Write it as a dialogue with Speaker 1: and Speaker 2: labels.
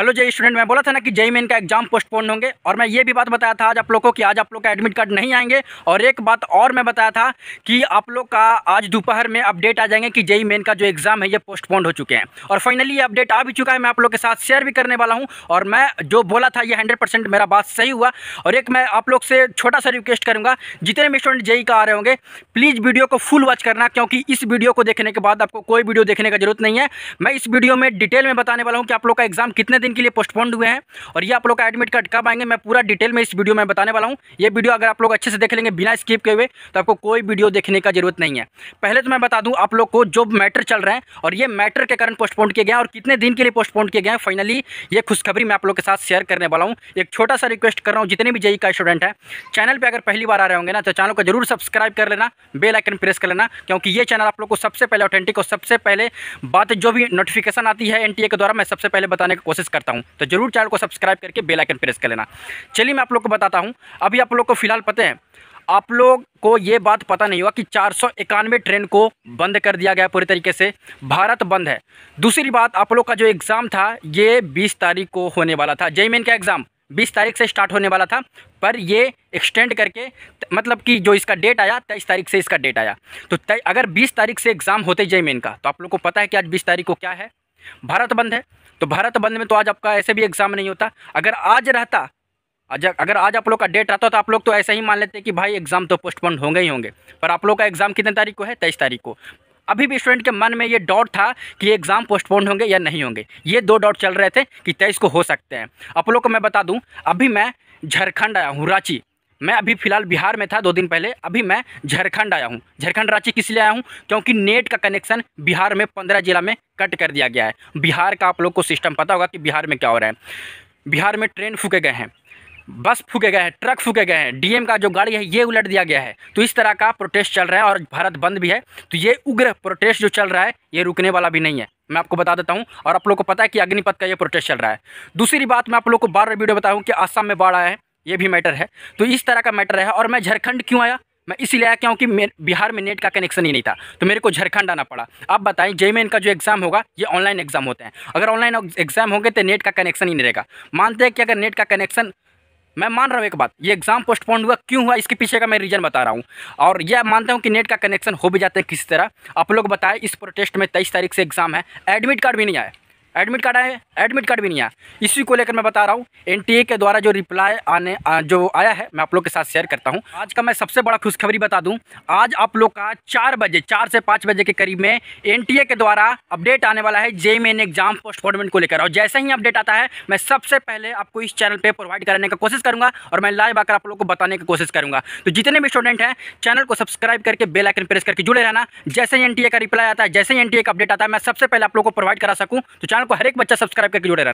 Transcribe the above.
Speaker 1: hello जय student मैं बोला था ना कि जय मेन का एग्जाम पोस्टपोन होंगे और मैं ये भी बात बताया था आज आप लोगों को कि आज आप लोग का एडमिट कार्ड नहीं आएंगे और एक बात और मैं बताया था कि आप लोग का आज दोपहर में अपडेट आ जाएंगे कि जय मेन का जो एग्ज़ाम है ये पोस्टपोन हो चुके हैं और फाइनली ये अपडेट आ भी चुका है मैं आप लोग के साथ शेयर भी करने वाला हूँ और मैं जो बोला था ये हंड्रेड मेरा बात सही हुआ और एक मैं आप लोग से छोटा सा रिक्वेस्ट करूँगा जितने भी स्टूडेंट जई का आ रहे होंगे प्लीज़ वीडियो को फुल वॉच करना क्योंकि इस वीडियो को देखने के बाद आपको कोई वीडियो देखने का जरूरत नहीं है मैं इस वीडियो में डिटेल में बताने वाला हूँ कि आप लोग का एग्ज़ाम कितने दिन दिन के लिए पोस्टपोन्ड हुए हैं और ये आप लोग का एडमिट कार्ड कब आएंगे मैं पूरा डिटेल में इस वीडियो में बताने वाला हूँ ये वीडियो अगर आप लोग अच्छे से देख लेंगे बिना स्किप के हुए तो आपको कोई वीडियो देखने का जरूरत नहीं है पहले तो मैं बता दूँ आप लोग को जो मैटर चल रहे हैं और ये मैटर के कारण पोस्टपोन्ड किए गए और कितने दिन के लिए पोस्टपोन्ड किए गए फाइनली ये खुशखबरी मैं आप लोग के साथ शेयर करने वाला हूँ एक छोटा सा रिक्वेस्ट कर रहा हूँ जितने भी जई का स्टूडेंट है चैनल पर अगर पहली बार आ रहे होंगे ना तो चैनल को जरूर सब्सक्राइब कर लेना बेल आइकन प्रेस कर लेना क्योंकि ये चैनल आप लोग को सबसे पहले ऑथेंटिक और सबसे पहले बात जो भी नोटिफिकेशन आती है एनटीए के द्वारा मैं सबसे पहले बताने की कोशिश करता हूँ तो जरूर चैनल को सब्सक्राइब करके बेलाइकन प्रेस कर लेना चलिए मैं आप लोग को बताता हूँ अभी आप लोग को फिलहाल पता है आप लोग को ये बात पता नहीं हुआ कि चार ट्रेन को बंद कर दिया गया पूरे तरीके से भारत बंद है दूसरी बात आप लोग का जो एग्ज़ाम था ये 20 तारीख को होने वाला था जय मेन का एग्ज़ाम 20 तारीख से स्टार्ट होने वाला था पर ये एक्सटेंड करके मतलब कि जो इसका डेट आया तेईस तारीख से इसका डेट आया तो अगर बीस तारीख से एग्ज़ाम होते जय मेन का तो आप लोग को पता है कि आज बीस तारीख को क्या है भारत बंद है तो भारत बंद में तो आज आपका ऐसे भी एग्ज़ाम नहीं होता अगर आज रहता अगर आज आप लोग का डेट रहता तो आप लोग तो ऐसा ही मान लेते कि भाई एग्ज़ाम तो पोस्टपोन होंगे ही होंगे पर आप लोग का एग्ज़ाम कितने तारीख को है तेईस तारीख को अभी भी स्टूडेंट के मन में ये डॉट था कि एग्ज़ाम पोस्टपोन होंगे या नहीं होंगे ये दो डॉट चल रहे थे कि तेईस को हो सकते हैं आप लोग को मैं बता दूँ अभी मैं झारखंड आया हूँ रांची मैं अभी फ़िलहाल बिहार में था दो दिन पहले अभी मैं झारखंड आया हूँ झारखंड रांची किस लिए आया हूँ क्योंकि नेट का कनेक्शन बिहार में पंद्रह जिला में कट कर दिया गया है बिहार का आप लोग को सिस्टम पता होगा कि बिहार में क्या हो रहा है बिहार में ट्रेन फूके गए हैं बस फूके गए हैं ट्रक फूके गए हैं डीएम का जो गाड़ी है ये उलट दिया गया है तो इस तरह का प्रोटेस्ट चल रहा है और भारत बंद भी है तो ये उग्र प्रोटेस्ट जो चल रहा है ये रुकने वाला भी नहीं है मैं आपको बता देता हूँ और आप लोग को पता है कि अग्निपथ का ये प्रोटेस्ट चल रहा है दूसरी बात मैं आप लोग को बार वीडियो बताऊँ कि आसाम में बाढ़ आया है ये भी मैटर है तो इस तरह का मैटर है और मैं झारखंड क्यों आया मैं इसीलिए आया क्योंकि बिहार में नेट का कनेक्शन ही नहीं था तो मेरे को झारखंड आना पड़ा आप बताएं जे मेन का जो एग्ज़ाम होगा ये ऑनलाइन एग्ज़ाम होते हैं अगर ऑनलाइन एग्ज़ाम होंगे तो नेट का कनेक्शन ही नहीं रहेगा मानते हैं कि अगर नेट का कनेक्शन मैं मान रहा हूँ एक बात ये एग्ज़ाम पोस्टपोन हुआ क्यों हुआ इसके पीछे का मैं रीज़न बता रहा हूँ और यह मानता हूँ कि नेट का कनेक्शन हो भी जाता है किसी तरह आप लोग बताएं इस प्रोटेस्ट में तेईस तारीख से एग्ज़ाम है एडमिट कार्ड भी नहीं आया एडमिट कार्ड आए एडमिट कार्ड भी नहीं आया इसी को लेकर मैं बता रहा हूँ एनटीए के द्वारा जो रिप्लाई आने आ, जो आया है मैं आप लोग के साथ शेयर करता हूँ आज का मैं सबसे बड़ा खुशखबरी बता दूँ आज आप लोग का चार बजे चार से पाँच बजे के करीब में एनटीए के द्वारा अपडेट आने वाला है जे मेन एग्जाम पोस्टपोनमेंट को लेकर और जैसे ही अपडेट आता है मैं सबसे पहले आपको इस चैनल पर प्रोवाइड कराने का कोशिश करूँगा और मैं लाइव आकर आप लोग को बताने की कोशिश करूँगा तो जितने भी स्टूडेंट हैं चैनल को सब्सक्राइब करके बेलाइकन प्रेस करके जुड़े रहना जैसे ही एनटीए का रिप्लाई आता है जैसे ही एन का अपडेट आता है मैं सबसे पहले आप लोग को प्रोवाइड करा सकूँ तो चैनल चैनल को हर एक बच्चा सब्सक्राइब करके जुड़े रहा